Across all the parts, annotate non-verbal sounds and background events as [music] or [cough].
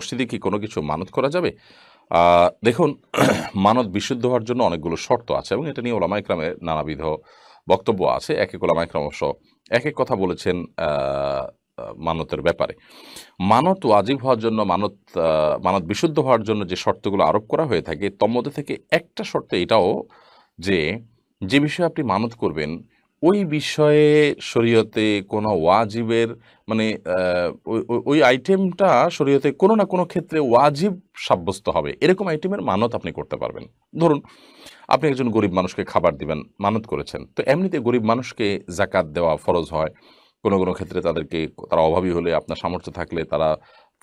মসজিদে কি কোনো কিছু মানত করা যাবে দেখুন [clears throat] মানত বিশুদ্ধ হওয়ার জন্য অনেকগুলো শর্ত আছে এবং এটা নিয়ে ওলামা ইকরামের নানাবিধ বক্তব্য আছে এক এক ওলামা ইকরাম অবশ্য এক এক কথা বলেছেন মানতের ব্যাপারে মানত ওয়াজিব হওয়ার জন্য মানত মানত বিশুদ্ধ হওয়ার জন্য যে শর্তগুলো আরোপ করা হয়ে থাকে মধ্যে থেকে একটা শর্ত এটাও যে যে বিষয়ে আপনি মানত করবেন ওই বিষয়ে শরীয়তে কোনো ওয়াজিবের মানে ওই আইটেমটা শরীয়তে কোনো না কোনো ক্ষেত্রে ওয়াজিব সাব্যস্ত হবে এরকম আইটেমের মানত আপনি করতে পারবেন ধরুন আপনি একজন গরিব মানুষকে খাবার দিবেন মানত করেছেন তো এমনিতে গরিব মানুষকে জাকাত দেওয়া ফরজ হয় কোনো কোনো ক্ষেত্রে তাদেরকে তারা অভাবী হলে আপনার সামর্থ্য থাকলে তারা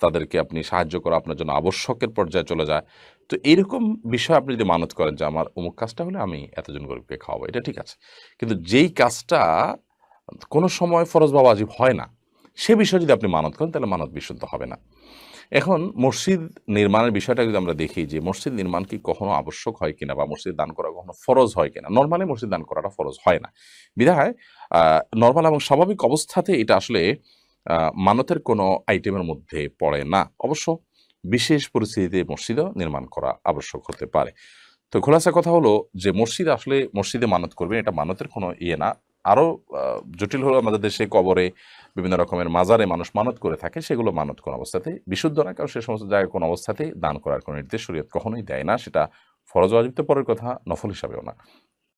তাদেরকে আপনি সাহায্য করা আপনার জন্য আবশ্যকের পর্যায়ে চলে যায় তো এইরকম বিষয় আপনি যদি মানত করেন যে আমার অমুক কাজটা হলে আমি এতজন গরিবকে খাওয়াবো এটা ঠিক আছে কিন্তু যেই কাজটা কোনো সময় ফরজ বা ওয়াজিব হয় না সে বিষয়ে যদি আপনি মানত করেন তাহলে মানত বিশুদ্ধ হবে না এখন মসজিদ নির্মাণের বিষয়টা যদি আমরা দেখি যে মসজিদ নির্মাণ কি কখনো আবশ্যক হয় কিনা বা মসজিদ দান করা কখনো ফরজ হয় কিনা নর্মালি মসজিদ দান করাটা ফরজ হয় না বিধায় নর্মাল এবং স্বাভাবিক অবস্থাতে এটা আসলে মানতের কোনো আইটেমের মধ্যে পড়ে না অবশ্য বিশেষ পরিস্থিতিতে মসজিদও নির্মাণ করা আবশ্যক হতে পারে তো খোলাসা কথা হলো যে মসজিদ আসলে মসজিদে মানত করবে এটা মানতের কোনো ইয়ে না আরও জটিল হলো আমাদের দেশে কবরে বিভিন্ন রকমের মাজারে মানুষ মানত করে থাকে সেগুলো মানত কোনো অবস্থাতে বিশুদ্ধ না কারণ সে সমস্ত জায়গায় কোনো অবস্থাতেই দান করার কোনো নির্দেশ শরীয়ত কখনোই দেয় না সেটা ফরজ ওয়াজিব পরের কথা নফল হিসাবেও না